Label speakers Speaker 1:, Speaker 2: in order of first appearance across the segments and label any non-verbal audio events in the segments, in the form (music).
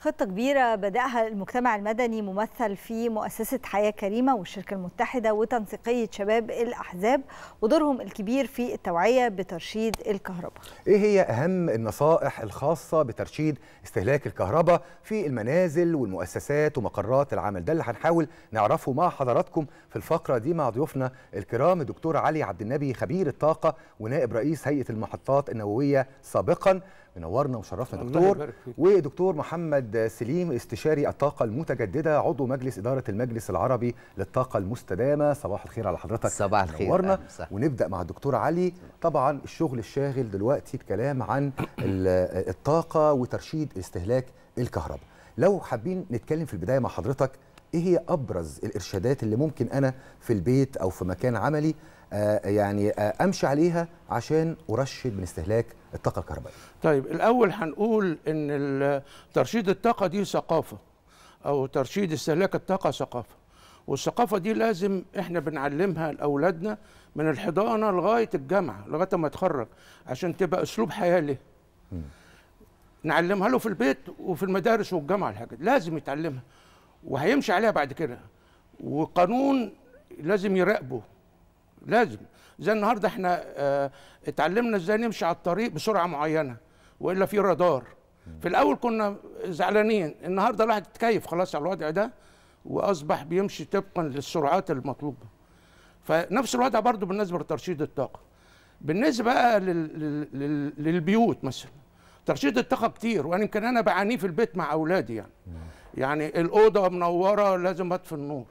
Speaker 1: خطة كبيرة بدأها المجتمع المدني ممثل في مؤسسة حياة كريمة والشركة المتحدة وتنسيقية شباب الأحزاب ودورهم الكبير في التوعية بترشيد الكهرباء
Speaker 2: إيه هي أهم النصائح الخاصة بترشيد استهلاك الكهرباء في المنازل والمؤسسات ومقرات العمل ده اللي هنحاول نعرفه مع حضراتكم في الفقرة دي مع ضيوفنا الكرام الدكتور علي عبد النبي خبير الطاقة ونائب رئيس هيئة المحطات النووية سابقا منورنا وشرفنا دكتور ودكتور محمد سليم استشاري الطاقه المتجدده عضو مجلس اداره المجلس العربي للطاقه المستدامه صباح الخير على حضرتك صباح الخير منورنا ونبدا مع الدكتور علي طبعا الشغل الشاغل دلوقتي الكلام عن الطاقه وترشيد استهلاك الكهرباء لو حابين نتكلم في البدايه مع حضرتك ايه هي ابرز الارشادات اللي ممكن انا في البيت او في مكان عملي آه، يعني آه، امشي عليها عشان ارشد من استهلاك الطاقه الكهربائيه
Speaker 3: طيب الاول هنقول ان ترشيد الطاقه دي ثقافه او ترشيد استهلاك الطاقه ثقافه والثقافه دي لازم احنا بنعلمها لاولادنا من الحضانه لغايه الجامعه لغايه ما يتخرج عشان تبقى اسلوب حياه ليه نعلمها له في البيت وفي المدارس والجامعه الحاجات لازم يتعلمها وهيمشي عليها بعد كده وقانون لازم يراقبه لازم زي النهارده احنا اه اتعلمنا ازاي نمشي على الطريق بسرعه معينه والا في رادار في الاول كنا زعلانين النهارده الواحد اتكيف خلاص على الوضع ده واصبح بيمشي طبقا للسرعات المطلوبه فنفس الوضع برضو بالنسبه لترشيد الطاقه بالنسبه بقى لل... لل... للبيوت مثلا ترشيد الطاقه كتير وانا يمكن انا بعانيه في البيت مع اولادي يعني يعني الاوضه منوره لازم اطفي النور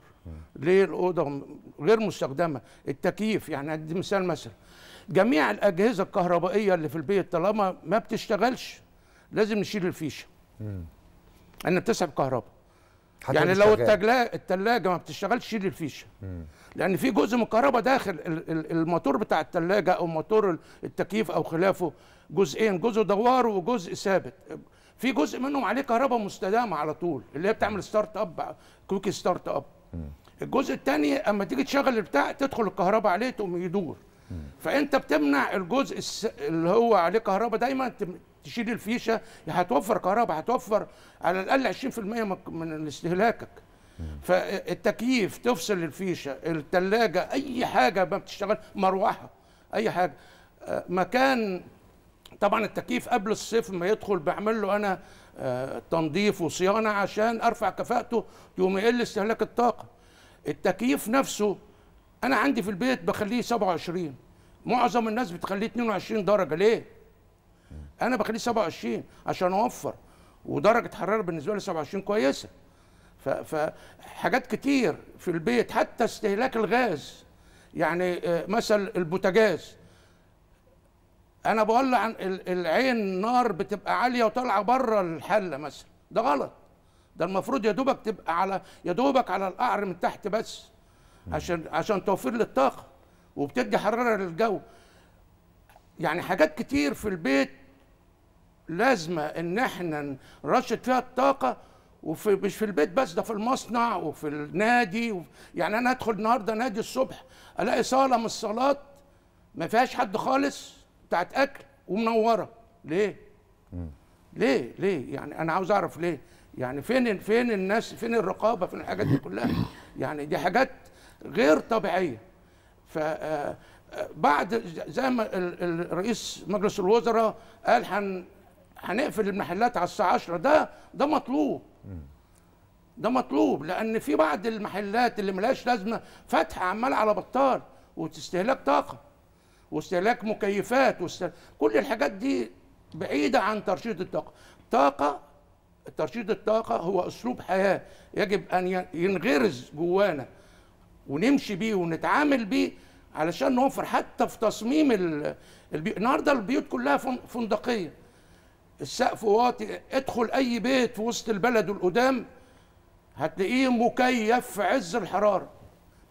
Speaker 3: ليه الاوضه غير مستخدمه التكييف يعني ادي مثال مثلا جميع الاجهزه الكهربائيه اللي في البيت طالما ما بتشتغلش لازم نشيل الفيشه ان بتسحب كهرباء يعني لو الثلاجه ما بتشتغلش شيل الفيشه لان في جزء من الكهرباء داخل الموتور بتاع الثلاجه او موتور التكييف او خلافه جزئين جزء دوار وجزء ثابت في جزء منهم عليه كهرباء مستدامه على طول اللي هي بتعمل ستارت اب كويك ستارت اب الجزء الثاني اما تيجي تشغل البتاع تدخل الكهرباء عليه تقوم يدور فانت بتمنع الجزء اللي هو عليه كهرباء دايما تشيل الفيشه هتوفر كهرباء هتوفر على الاقل 20% من استهلاكك فالتكييف تفصل الفيشه الثلاجه اي حاجه ما بتشتغل مروحه اي حاجه آه، مكان طبعا التكييف قبل الصيف ما يدخل بعمل له انا آه، تنظيف وصيانه عشان ارفع كفاءته يقوم يقل استهلاك الطاقه التكييف نفسه انا عندي في البيت بخليه 27 معظم الناس بتخليه 22 درجه ليه انا بخليه 27 عشان اوفر ودرجه حراره بالنسبه لي 27 كويسه فحاجات كتير في البيت حتى استهلاك الغاز يعني آه، مثل البوتاجاز انا بقول له عن العين نار بتبقى عاليه وطالعه بره الحله مثلا ده غلط ده المفروض يا دوبك تبقى على يا دوبك على القعر من تحت بس عشان عشان توفير للطاقه وبتدي حراره للجو يعني حاجات كتير في البيت لازمه ان احنا نرشد فيها الطاقه وفي مش في البيت بس ده في المصنع وفي النادي و يعني انا ادخل النهارده نادي الصبح الاقي صاله من الصالات ما فيهاش حد خالص بتاعت اكل ومنوره ليه؟ مم. ليه ليه؟ يعني انا عاوز اعرف ليه؟ يعني فين فين الناس فين الرقابه فين الحاجات دي كلها؟ يعني دي حاجات غير طبيعيه. ف آه، آه، بعد زي ما الرئيس مجلس الوزراء قال هن هنقفل المحلات على الساعه 10 ده ده مطلوب. ده مطلوب لان في بعض المحلات اللي ملهاش لازمه فاتحه عمال على بطال واستهلاك طاقه. واستهلاك مكيفات واستهلاك كل الحاجات دي بعيده عن ترشيد الطاقه طاقه ترشيد الطاقه هو اسلوب حياه يجب ان ينغرز جوانا ونمشي بيه ونتعامل بيه علشان نوفر حتى في تصميم البيوت النهارده البيوت كلها فندقيه السقف واطي ادخل اي بيت في وسط البلد القدام هتلاقيه مكيف في عز الحراره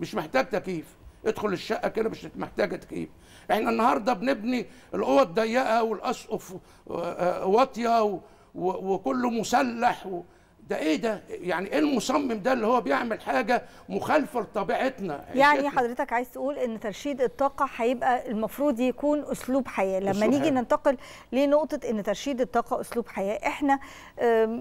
Speaker 3: مش محتاج تكييف ادخل الشقه كده مش محتاجه تكييف احنا النهارده بنبني الاوض ضيقه والاسقف آه، آه، واطيه وكله مسلح و... ده ايه ده يعني ايه المصمم ده اللي هو بيعمل حاجه مخالفه لطبيعتنا يعني
Speaker 1: حضرتك عايز تقول ان ترشيد الطاقه هيبقى المفروض يكون اسلوب حياه لما أسلوب نيجي حياة. ننتقل لنقطه ان ترشيد الطاقه اسلوب حياه احنا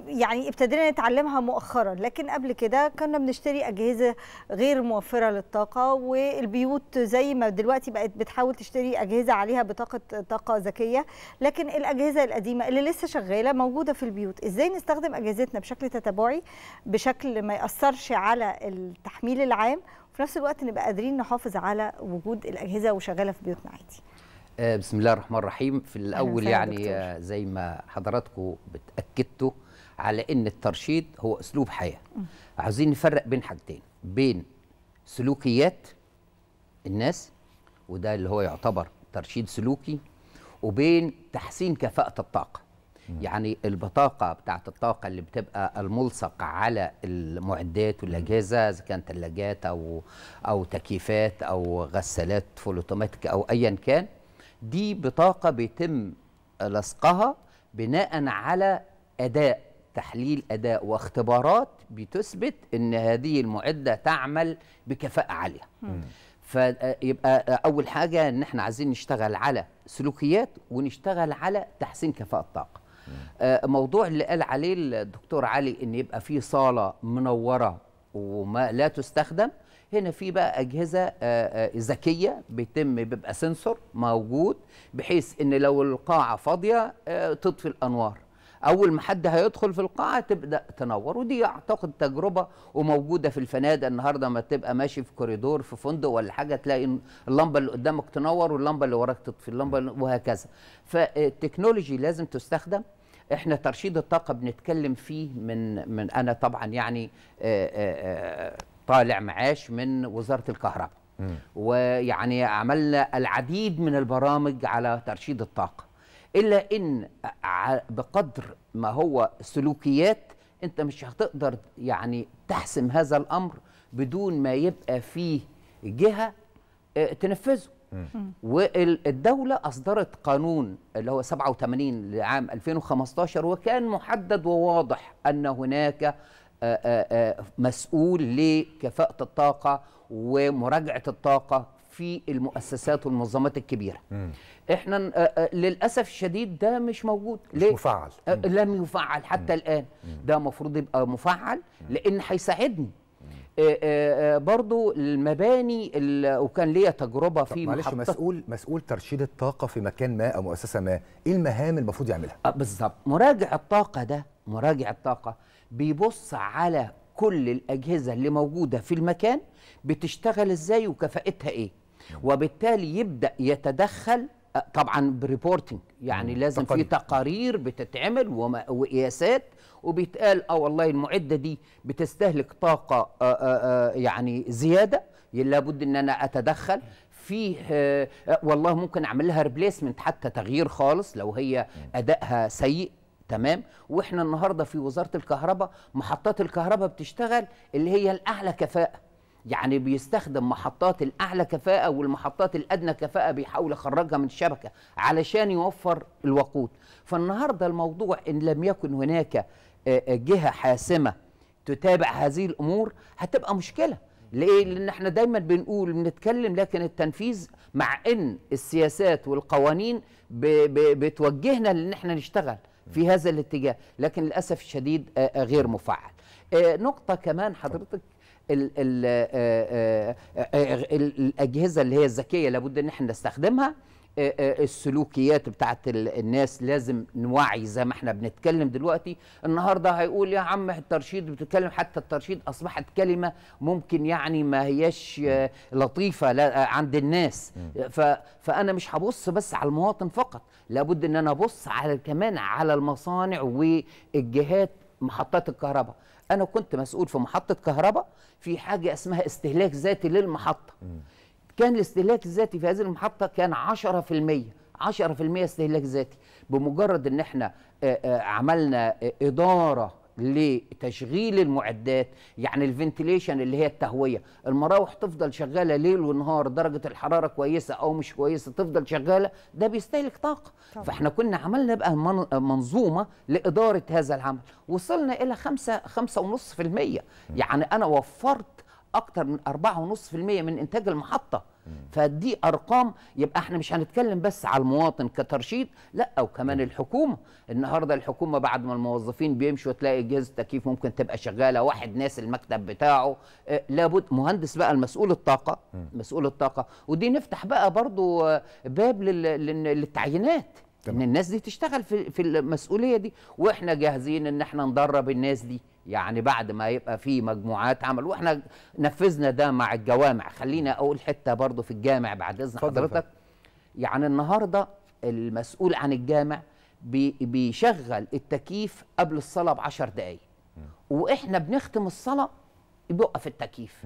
Speaker 1: يعني ابتدينا نتعلمها مؤخرا لكن قبل كده كنا بنشتري اجهزه غير موفره للطاقه والبيوت زي ما دلوقتي بقت بتحاول تشتري اجهزه عليها بطاقه طاقه ذكيه لكن الاجهزه القديمه اللي لسه شغاله موجوده في البيوت ازاي نستخدم اجهزتنا بشكل تتابعي بشكل ما ياثرش على التحميل العام وفي نفس الوقت نبقى قادرين نحافظ على وجود الاجهزه وشغاله في بيوتنا عادي
Speaker 4: آه، بسم الله الرحمن الرحيم في الاول يعني دكتور. آه، زي ما حضراتكم بتاكدتوا على ان الترشيد هو اسلوب حياه عايزين نفرق بين حاجتين بين سلوكيات الناس وده اللي هو يعتبر ترشيد سلوكي وبين تحسين كفاءه الطاقه يعني البطاقه بتاعه الطاقه اللي بتبقى الملصق على المعدات والاجهزه اذا كانت ثلاجات او او تكييفات او غسالات فول اوتوماتيك او ايا كان دي بطاقه بيتم لصقها بناء على اداء تحليل اداء واختبارات بتثبت ان هذه المعده تعمل بكفاءه عاليه فيبقى اول حاجه ان احنا عايزين نشتغل على سلوكيات ونشتغل على تحسين كفاءه الطاقه آه، موضوع اللي قال عليه الدكتور علي ان يبقى في صاله منوره وما لا تستخدم هنا في بقى اجهزه آه، آه، ذكيه بيتم بيبقى سنسور موجود بحيث ان لو القاعه فاضيه تطفي الانوار اول ما حد هيدخل في القاعه تبدا تنور ودي اعتقد تجربه وموجوده في الفنادق النهارده ما تبقى ماشي في كوريدور في فندق ولا حاجه تلاقي اللمبه اللي قدامك تنور واللمبه اللي وراك تطفي اللمبه وهكذا فالتكنولوجي لازم تستخدم احنا ترشيد الطاقه بنتكلم فيه من من انا طبعا يعني آه، آه، آه، طالع معاش من وزاره الكهرباء ويعني عملنا العديد من البرامج على ترشيد الطاقه الا ان بقدر ما هو سلوكيات انت مش هتقدر يعني تحسم هذا الامر بدون ما يبقى فيه جهه آه، تنفذه والدولة أصدرت قانون اللي هو 87 لعام 2015 وكان محدد وواضح أن هناك آه، آه، مسؤول لكفاءة الطاقة ومراجعة الطاقة في المؤسسات والمنظمات الكبيره مم. احنا آه، آه، للاسف الشديد ده مش موجود ليه؟ مش مفعل آه، مم. لم يفعل حتى مم. الان مم. ده المفروض يبقى مفعل لان هيساعدني برضو المباني وكان ليا تجربه في معلش مسؤول مسؤول ترشيد الطاقه في مكان ما او مؤسسه ما ايه المهام المفروض يعملها بالظبط مراجع الطاقه ده مراجع الطاقه بيبص على كل الاجهزه اللي موجوده في المكان بتشتغل ازاي وكفاءتها ايه وبالتالي يبدا يتدخل طبعا بريبورتنج يعني لازم تقارير. في تقارير بتتعمل وقياسات وبيتقال اه والله المعده دي بتستهلك طاقه آآ آه، آآ آه، آه، يعني زياده لابد ان انا اتدخل فيه والله ممكن اعمل لها ريبليسمنت حتى تغيير خالص لو هي ادائها سيء تمام واحنا النهارده في وزاره الكهرباء محطات الكهرباء بتشتغل اللي هي الاعلى كفاءه يعني بيستخدم محطات الأعلى كفاءة والمحطات الأدنى كفاءة بيحاول يخرجها من الشبكة علشان يوفر الوقود فالنهاردة الموضوع إن لم يكن هناك آه، آه، جهة حاسمة تتابع هذه الأمور هتبقى مشكلة ليه؟ لأن احنا دايما بنقول بنتكلم لكن التنفيذ مع إن السياسات والقوانين بتوجهنا لأن احنا نشتغل في هذا الاتجاه لكن للأسف الشديد آه، غير مفعل نقطة كمان حضرتك ال آه، آه، آه، ال الاجهزه اللي هي الذكيه لابد ان احنا نستخدمها السلوكيات بتاعت الناس لازم نوعي زي ما احنا بنتكلم دلوقتي النهارده هيقول يا عم الترشيد بتتكلم حتى الترشيد اصبحت كلمه ممكن يعني ما هياش لطيفه عند الناس فانا مش هبص بس على المواطن فقط لابد ان انا ابص على كمان على المصانع والجهات محطات الكهرباء انا كنت مسؤول في محطه كهرباء في حاجه اسمها استهلاك ذاتي للمحطه م. كان الاستهلاك الذاتي في هذه المحطه كان 10% 10% استهلاك ذاتي بمجرد ان احنا آه، آه، عملنا اداره لتشغيل المعدات يعني الفنتليشن اللي هي التهويه المراوح تفضل شغاله ليل ونهار درجه الحراره كويسه او مش كويسه تفضل شغاله ده بيستهلك طاقه طبعا. فاحنا كنا عملنا بقى منظومه لاداره هذا العمل وصلنا الى 5 5.5% يعني انا وفرت اكتر من 4.5% من انتاج المحطه فدي ارقام يبقى احنا مش هنتكلم بس على المواطن كترشيد لا وكمان الحكومه النهارده الحكومه بعد ما الموظفين بيمشوا تلاقي جهاز التكييف ممكن تبقى شغاله واحد ناس المكتب بتاعه آه لابد مهندس بقى المسؤول الطاقه مسؤول الطاقه ودي نفتح بقى برضو آه، باب للتعيينات ان الناس دي تشتغل في المسؤوليه دي واحنا جاهزين ان احنا ندرب الناس دي يعني بعد ما يبقى في مجموعات عمل واحنا نفذنا ده مع الجوامع خلينا اقول حته برضو في الجامع بعد اذن حضرتك يعني النهارده المسؤول عن الجامع بي بيشغل التكييف قبل الصلاه ب 10 دقائق واحنا بنختم الصلاه بيوقف التكييف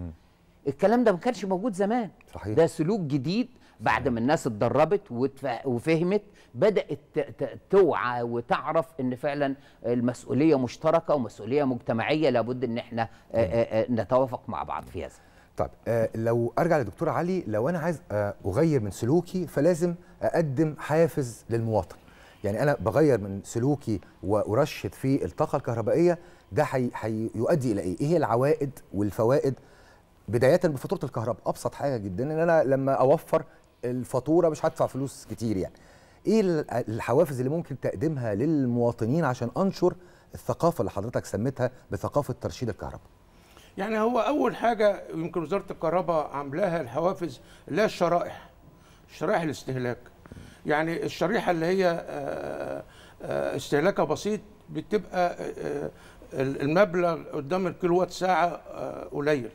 Speaker 4: الكلام ده ما كانش موجود زمان صحيح. ده سلوك جديد بعد ما الناس اتدربت وفهمت بدات توعى وتعرف ان فعلا المسؤوليه مشتركه ومسؤوليه مجتمعيه لابد ان احنا نتوافق مع بعض في هذا طيب لو ارجع
Speaker 2: للدكتور علي لو انا عايز اغير من سلوكي فلازم اقدم حافز للمواطن يعني انا بغير من سلوكي وارشد في الطاقه الكهربائيه ده هيؤدي الى ايه؟ ايه هي العوائد والفوائد بدايه بفاتوره الكهرباء ابسط حاجه جدا ان انا لما اوفر الفاتوره مش هدفع فلوس كتير يعني ايه الحوافز اللي ممكن تقدمها للمواطنين عشان انشر الثقافه اللي حضرتك سميتها بثقافه ترشيد الكهرباء
Speaker 3: يعني هو اول حاجه يمكن وزاره الكهرباء عاملاها الحوافز لا الشرائح شرائح الاستهلاك يعني الشريحه اللي هي آه، آه، استهلاكها بسيط بتبقى آه، المبلغ قدام الكيلو وات ساعه قليل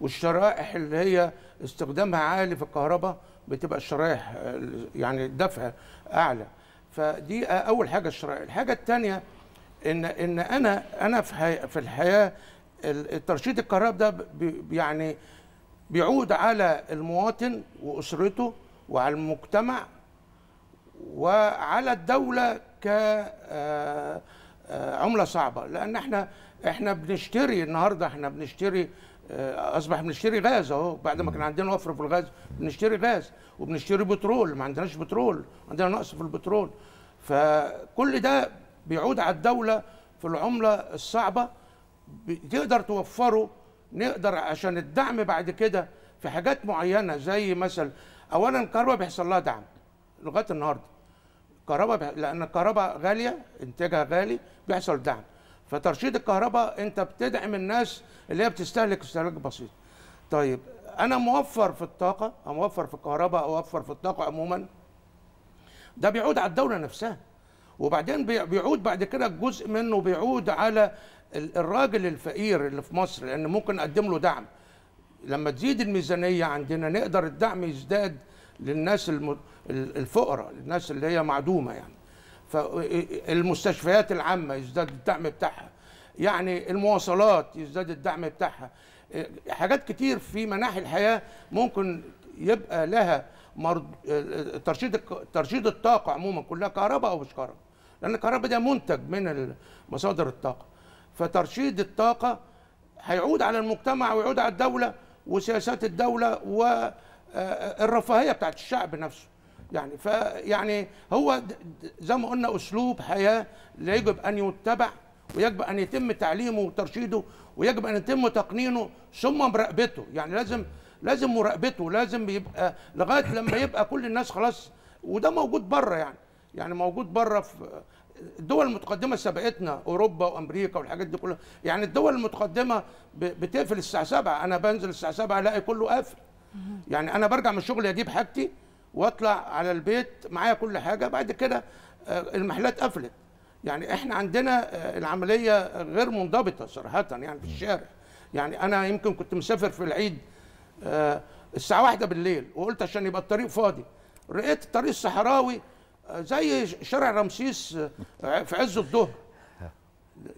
Speaker 3: والشرائح اللي هي استخدامها عالي في الكهرباء بتبقى الشرايح آه، يعني الدفع اعلى فدي اول حاجه الشرايح الحاجه الثانيه ان ان انا انا في في الحياه الترشيد الكهرباء ده بي يعني بيعود على المواطن واسرته وعلى المجتمع وعلى الدوله ك آه، آه، عمله صعبه لان احنا احنا بنشتري النهارده احنا بنشتري آه، اصبح بنشتري غاز اهو بعد ما كان عندنا وفر في الغاز بنشتري غاز وبنشتري بترول ما عندناش بترول عندنا نقص في البترول فكل ده بيعود على الدوله في العمله الصعبه تقدر توفره نقدر عشان الدعم بعد كده في حاجات معينه زي مثلا اولا الكهرباء بيحصل لها دعم لغايه النهارده الكهرباء لان الكهرباء غاليه انتاجها غالي بيحصل دعم فترشيد الكهرباء انت بتدعم الناس اللي هي بتستهلك استهلاك بسيط طيب انا موفر في الطاقه او موفر في الكهرباء او اوفر في الطاقه عموما ده بيعود على الدوله نفسها وبعدين بيعود بعد كده جزء منه بيعود على الراجل الفقير اللي في مصر لان ممكن اقدم له دعم لما تزيد الميزانيه عندنا نقدر الدعم يزداد للناس الفقراء للناس اللي هي معدومه يعني المستشفيات العامة يزداد الدعم بتاعها يعني المواصلات يزداد الدعم بتاعها حاجات كتير في مناحي الحياة ممكن يبقى لها مرض... ترشيد ترشيد الطاقة عموما كلها كهرباء أو مش كهرباء لأن الكهرباء ده منتج من مصادر الطاقة فترشيد الطاقة هيعود على المجتمع ويعود على الدولة وسياسات الدولة والرفاهية بتاعت الشعب نفسه يعني فيعني هو زي ما قلنا اسلوب حياه لا يجب ان يتبع ويجب ان يتم تعليمه وترشيده ويجب ان يتم تقنينه ثم مراقبته يعني لازم لازم مراقبته لازم يبقى لغايه لما يبقى كل الناس خلاص وده موجود بره يعني يعني موجود بره في الدول المتقدمه سبقتنا اوروبا وامريكا والحاجات دي كلها يعني الدول المتقدمه بتقفل الساعه 7 انا بنزل الساعه 7 الاقي كله قافل يعني انا برجع من الشغل اجيب حاجتي واطلع على البيت معايا كل حاجه بعد كده آه، المحلات قفلت يعني احنا عندنا آه، العمليه غير منضبطه صراحه يعني في الشارع يعني انا يمكن كنت مسافر في العيد آه، الساعه واحدة بالليل وقلت عشان يبقى الطريق فاضي لقيت الطريق الصحراوي زي شارع رمسيس في عز الظهر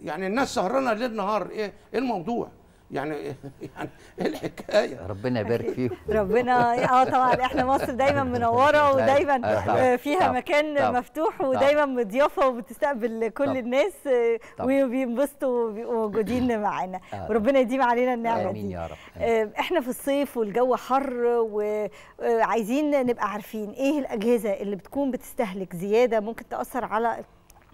Speaker 3: يعني الناس سهرانه ليل نهار ايه ايه الموضوع يعني (laughs) يعني ايه الحكايه ربنا
Speaker 4: يبارك فيهم
Speaker 1: ربنا اه طبعا احنا مصر دايما (laughs) منوره ودايما آه، فيها مكان مفتوح ودايما مضيافه وبتستقبل كل الناس آه، وبينبسطوا وبيبقوا موجودين (laughs) معانا وربنا آه، يديم علينا النعمه دي امين يا رب. احنا في الصيف والجو حر وعايزين نبقى عارفين ايه الاجهزه اللي بتكون بتستهلك زياده ممكن تاثر على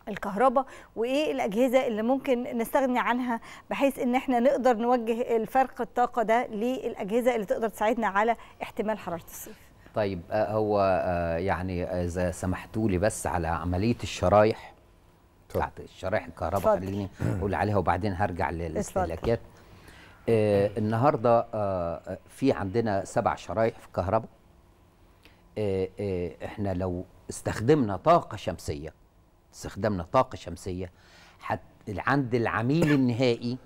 Speaker 1: الكهرباء وايه الاجهزه اللي ممكن نستغني عنها بحيث ان احنا نقدر نوجه الفرق الطاقه ده للاجهزه اللي تقدر تساعدنا على احتمال حراره الصيف
Speaker 4: طيب آه، هو آه، يعني آه، اذا سمحتوا لي بس على عمليه الشرايح بتاعت الشرايح الكهرباء خليني اقول عليها وبعدين هرجع للاستهلاكات آه النهارده آه في عندنا سبع شرايح في الكهرباء آه آه احنا لو استخدمنا طاقه شمسيه استخدامنا طاقه شمسيه حت عند العميل النهائي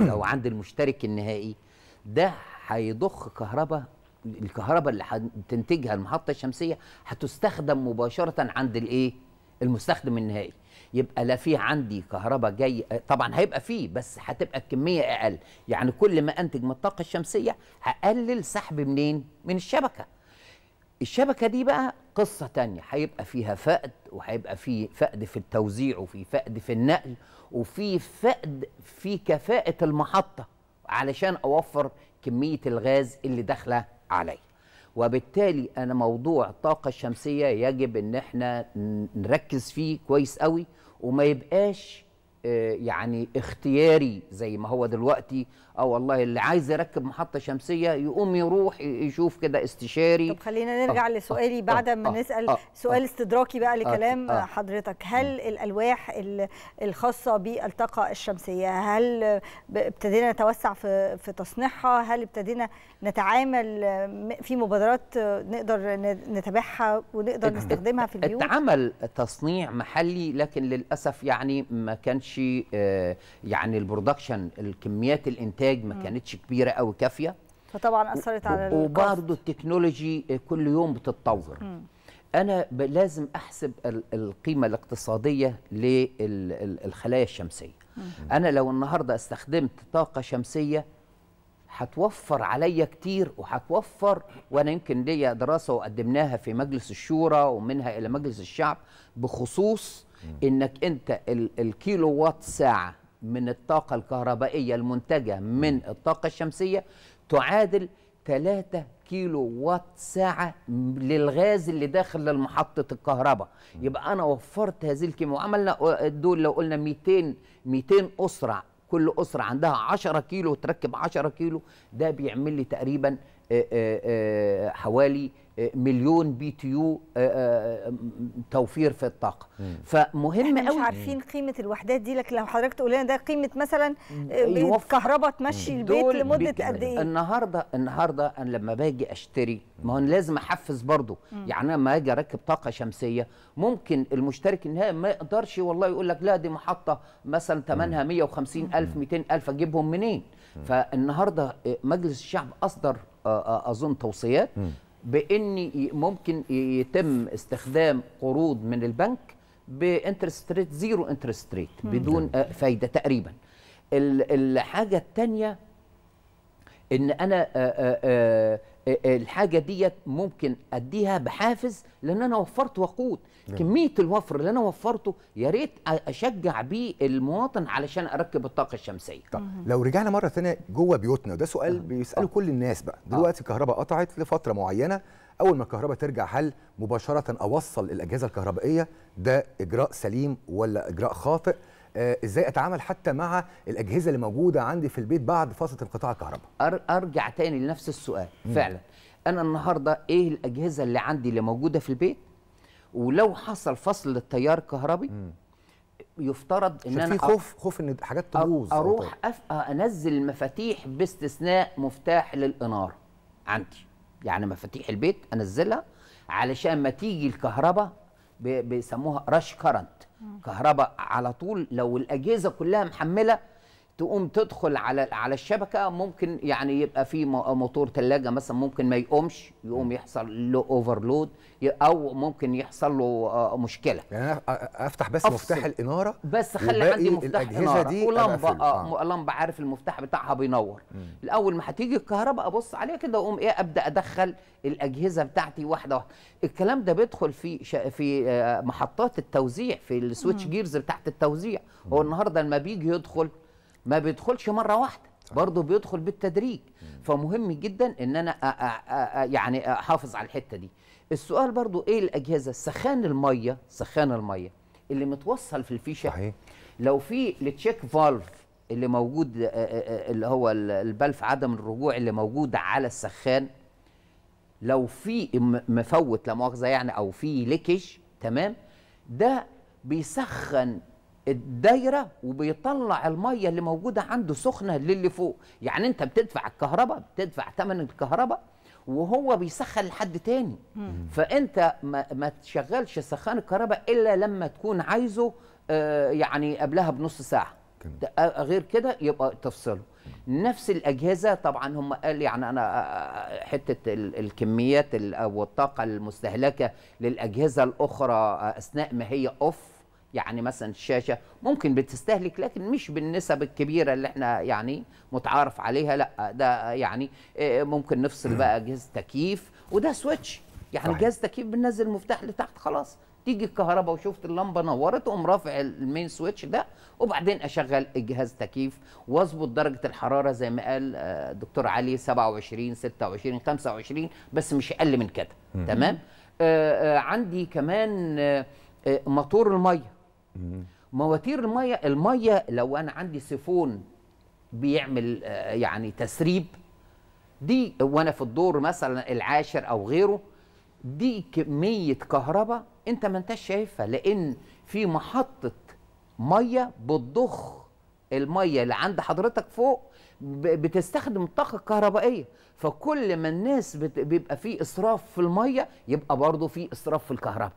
Speaker 4: (coughs) او عند المشترك النهائي ده هيضخ كهرباء الكهرباء اللي هتنتجها المحطه الشمسيه هتستخدم مباشره عند الايه المستخدم النهائي يبقى لا في عندي كهرباء جاي طبعا هيبقى فيه بس هتبقى الكميه اقل يعني كل ما انتج من الطاقه الشمسيه هقلل سحب منين من الشبكه الشبكه دي بقى قصه تانية هيبقى فيها فقد وهيبقى في فقد في التوزيع وفي فقد في النقل وفي فقد في كفاءه المحطه علشان اوفر كميه الغاز اللي داخله عليا وبالتالي انا موضوع الطاقه الشمسيه يجب ان احنا نركز فيه كويس قوي وما يبقاش آه، يعني اختياري زي ما هو دلوقتي اه والله اللي عايز يركب محطه شمسيه يقوم يروح يشوف كده استشاري طب خلينا نرجع آه لسؤالي آه
Speaker 1: بعد ما آه نسال آه سؤال اه، استدراكي بقى اه، لكلام آه حضرتك هل الالواح الخاصه بالطاقه الشمسيه هل ابتدينا نتوسع في في تصنيعها هل ابتدينا نتعامل في مبادرات نقدر نتابعها ونقدر نستخدمها في البيوت
Speaker 4: اتعمل تصنيع محلي لكن للاسف يعني ما كانش آه، يعني البرودكشن الكميات الانتاج الانتاج ما كانتش كبيره قوي كافيه
Speaker 1: فطبعا اثرت على وبرضه
Speaker 4: التكنولوجي آه، كل يوم بتتطور م. انا لازم احسب القيمه الاقتصاديه للخلايا الشمسيه م. انا لو النهارده استخدمت طاقه شمسيه هتوفر عليا كتير وهتوفر وانا يمكن ليا دراسه وقدمناها في مجلس الشورى ومنها الى مجلس الشعب بخصوص انك انت الكيلو وات ساعه من الطاقة الكهربائية المنتجة من الطاقة الشمسية تعادل 3 كيلو وات ساعة للغاز اللي داخل للمحطة الكهرباء يبقى أنا وفرت هذه الكيمياء وعملنا آه، دول لو قلنا 200 200 أسرة كل أسرة عندها 10 كيلو تركب 10 كيلو ده بيعمل لي تقريبا آه، آه، حوالي مليون بي تي يو آه، آه، توفير في الطاقه فمهم قوي مش عارفين
Speaker 1: قيمه الوحدات دي لكن لو حضرتك تقول لنا ده قيمه مثلا آه، كهرباء تمشي البيت لمده قد ايه
Speaker 4: النهارده النهارده انا لما باجي اشتري ما هو لازم احفز برضه يعني انا لما اجي اركب طاقه شمسيه ممكن المشترك النهائي ما يقدرش والله يقول لك لا دي محطه مثلا ثمنها 150 الف 200 الف اجيبهم منين فالنهارده مجلس الشعب اصدر اظن توصيات بان ممكن يتم استخدام قروض من البنك بانترست ريت زيرو انترست ريت بدون فايده تقريبا الحاجه الثانيه ان انا آه، آه، الحاجه ديت ممكن اديها بحافز لان انا وفرت وقود نعم. كميه الوفر اللي انا وفرته يا ريت اشجع بيه المواطن علشان اركب الطاقه الشمسيه طب لو
Speaker 2: رجعنا مره ثانيه جوه بيوتنا وده سؤال نعم. بيساله أه. كل الناس بقى دلوقتي أه. الكهرباء قطعت لفتره معينه اول ما الكهرباء ترجع هل مباشره اوصل الاجهزه الكهربائيه ده اجراء سليم ولا اجراء خاطئ آه، ازاي اتعامل
Speaker 4: حتى مع الاجهزه اللي موجوده عندي في البيت بعد فاصله انقطاع الكهرباء ارجع تاني لنفس السؤال مم. فعلا انا النهارده ايه الاجهزه اللي عندي اللي موجوده في البيت ولو حصل فصل للتيار الكهربي مم. يفترض ان انا في خوف
Speaker 2: خوف ان حاجات تبوظ اروح طيب.
Speaker 4: أف... انزل المفاتيح باستثناء مفتاح للاناره عندي يعني مفاتيح البيت انزلها علشان ما تيجي الكهرباء بيسموها رش كرنت كهرباء على طول لو الاجهزه كلها محمله تقوم تدخل على على الشبكه ممكن يعني يبقى في موتور ثلاجه مثلا ممكن ما يقومش يقوم يحصل له اوفرلود او ممكن يحصل له آه، مشكله يعني انا افتح بس أفصل. مفتاح الاناره بس خلي عندي مفتاح الأجهزة اناره دي ولمبه آه،, آه. لمبه عارف المفتاح بتاعها بينور الاول ما هتيجي الكهرباء ابص عليها كده واقوم ايه ابدا ادخل الاجهزه بتاعتي واحده واحده الكلام ده بيدخل في في آه، محطات التوزيع في السويتش جيرز بتاعت التوزيع هو النهارده لما بيجي يدخل ما بيدخلش مره واحده برضه بيدخل بالتدريج فمهم جدا ان انا يعني احافظ على الحته دي السؤال برضه ايه الاجهزه سخان الميه سخان الميه اللي متوصل في الفيشه صحيح. لو في التشيك فالف اللي موجود اللي هو البلف عدم الرجوع اللي موجود على السخان لو في مفوت لا مؤاخذه يعني او في ليكج تمام ده بيسخن الدايره وبيطلع الميه اللي موجوده عنده سخنه للي فوق يعني انت بتدفع الكهرباء بتدفع ثمن الكهرباء وهو بيسخن لحد تاني فانت ما, ما تشغلش سخان الكهرباء الا لما تكون عايزه آه يعني قبلها بنص ساعه آه، غير كده يبقى تفصله نفس الاجهزه طبعا هم قال يعني انا آه، آه، حته الكميات او الطاقه المستهلكه للاجهزه الاخرى اثناء ما هي اوف يعني مثلا الشاشه ممكن بتستهلك لكن مش بالنسب الكبيره اللي احنا يعني متعارف عليها لا ده يعني آه، ممكن نفصل بقى جهاز تكييف وده سويتش يعني جهاز تكييف بننزل المفتاح لتحت خلاص تيجي الكهرباء وشفت اللمبه نورت اقوم رافع المين سويتش ده وبعدين اشغل الجهاز تكييف واظبط درجه الحراره زي ما قال الدكتور آه، علي 27 26 25 بس مش اقل من كده تمام آآ آه، آآ عندي كمان موتور الميه مواتير الميه الميه لو انا عندي سيفون بيعمل آه، يعني تسريب دي وانا في الدور مثلا العاشر او غيره دي كميه كهرباء انت ما انتش شايفها لان في محطه ميه بتضخ الميه اللي عند حضرتك فوق بتستخدم الطاقه الكهربائيه فكل ما الناس بيبقى فيه اسراف في الميه يبقى برضه فيه اسراف في الكهرباء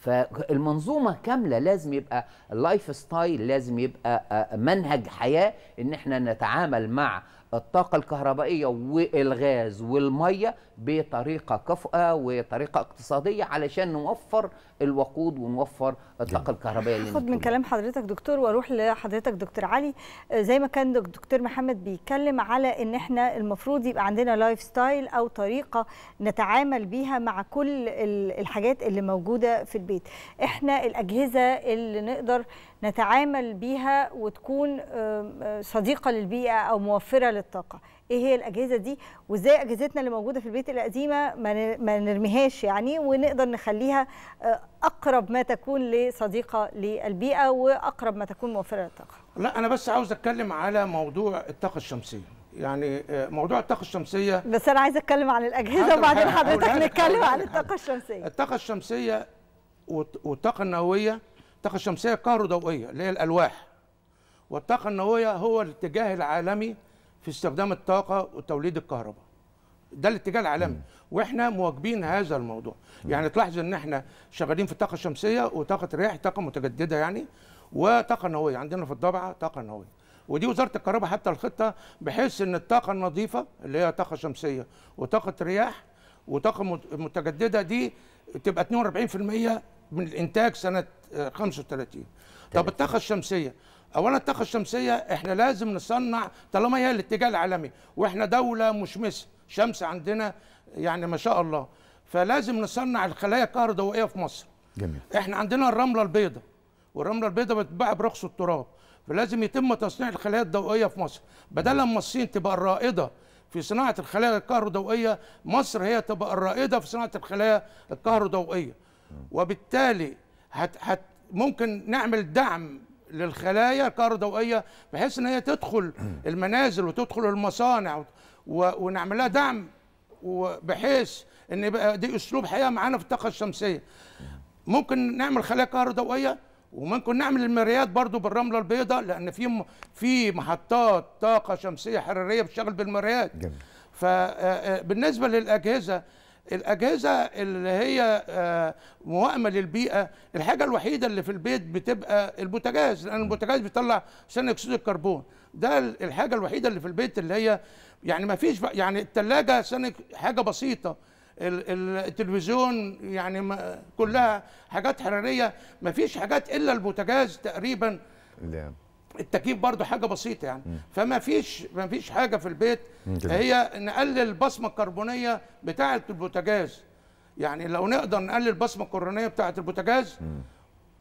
Speaker 4: فالمنظومه كامله لازم يبقى اللايف ستايل لازم يبقى آه، آه، منهج حياه ان احنا نتعامل مع الطاقة الكهربائية والغاز والمية بطريقة كفؤة وطريقة اقتصادية علشان نوفر الوقود ونوفر الطاقة الكهربائية اللي من
Speaker 1: كلام حضرتك دكتور واروح لحضرتك دكتور علي آه، زي ما كان دكتور محمد بيتكلم على ان احنا المفروض يبقى عندنا لايف ستايل او طريقة نتعامل بيها مع كل الحاجات اللي موجودة في البيت احنا الأجهزة اللي نقدر نتعامل بيها وتكون صديقه للبيئه او موفره للطاقه ايه هي الاجهزه دي وازاي اجهزتنا اللي موجوده في البيت القديمه ما نرميهاش يعني ونقدر نخليها آه، اقرب ما تكون لصديقه للبيئه واقرب ما تكون موفره للطاقه
Speaker 3: لا انا بس عاوز اتكلم على موضوع الطاقه الشمسيه يعني آه، موضوع الطاقه الشمسيه بس انا عايز اتكلم عن الاجهزه وبعدين حضرتك نتكلم عن
Speaker 1: الطاقه الشمسيه
Speaker 3: الطاقه الشمسيه والطاقه النوويه الطاقه الشمسيه كهروضوئيه اللي هي الالواح والطاقه النوويه هو الاتجاه العالمي في استخدام الطاقه وتوليد الكهرباء ده الاتجاه العالمي واحنا مواكبين هذا الموضوع يعني تلاحظ ان احنا شغالين في الطاقه الشمسيه وطاقه الرياح طاقه متجدده يعني وطاقه نوويه عندنا في الضبعه طاقه نوويه ودي وزاره الكهرباء حتى الخطه بحيث ان الطاقه النظيفه اللي هي طاقه شمسيه وطاقه رياح وطاقه متجدده دي تبقى 42% من الانتاج سنه 35 آه، طب الطاقه الشمسيه اولا الطاقه الشمسيه احنا لازم نصنع طالما هي الاتجاه العالمي واحنا دوله مشمسه شمس عندنا يعني ما شاء الله فلازم نصنع الخلايا الكهروضوئيه في مصر جميل احنا عندنا الرمله البيضاء والرمله البيضاء بتتباع برخص التراب فلازم يتم تصنيع الخلايا الضوئيه في مصر بدل ما الصين تبقى الرائده في صناعه الخلايا الكهروضوئيه مصر هي تبقى الرائده في صناعه الخلايا الكهروضوئيه وبالتالي هت هت ممكن نعمل دعم للخلايا الكهروضوئيه بحيث ان هي تدخل (clears throat) المنازل وتدخل المصانع ونعملها دعم بحيث ان يبقى دي اسلوب حياه معانا في الطاقه الشمسيه (clears throat) ممكن نعمل خلايا كهروضوئيه وممكن نعمل المرايات برضو بالرمله البيضاء لان في في محطات طاقه شمسيه حراريه بتشتغل بالمرايات جميل. فبالنسبه للاجهزه الاجهزه اللي هي آه، موائمه للبيئه الحاجه الوحيده اللي في البيت بتبقى البوتاجاز لان البوتاجاز بيطلع ثاني اكسيد الكربون ده الحاجه الوحيده اللي في البيت اللي هي يعني ما فيش يعني الثلاجه ثاني حاجه بسيطه التلفزيون يعني كلها حاجات حراريه ما فيش حاجات الا البوتاجاز تقريبا نعم. التكييف برضو حاجه بسيطه يعني م. فما فيش ما فيش حاجه في البيت هي نقلل البصمه الكربونيه بتاعه البوتاجاز يعني لو نقدر نقلل البصمه الكربونيه بتاعه البوتاجاز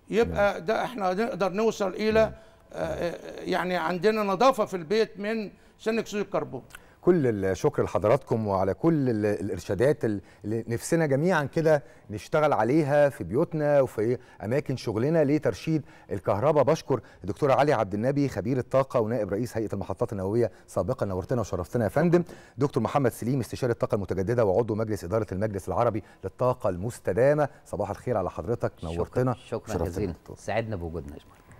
Speaker 3: يبقى ده احنا نقدر نوصل الى آه، آه، يعني عندنا نظافه في البيت من ثاني اكسيد الكربون
Speaker 2: كل الشكر لحضراتكم وعلى كل الارشادات اللي نفسنا جميعا كده نشتغل عليها في بيوتنا وفي اماكن شغلنا لترشيد الكهرباء بشكر الدكتور علي عبد النبي خبير الطاقه ونائب رئيس هيئه المحطات النوويه سابقا نورتنا وشرفتنا يا فندم دكتور محمد سليم استشاري الطاقه المتجدده وعضو مجلس اداره المجلس العربي للطاقه المستدامه صباح الخير على حضرتك نورتنا شكرا, شكرا جزيلا
Speaker 4: سعدنا بوجودنا يا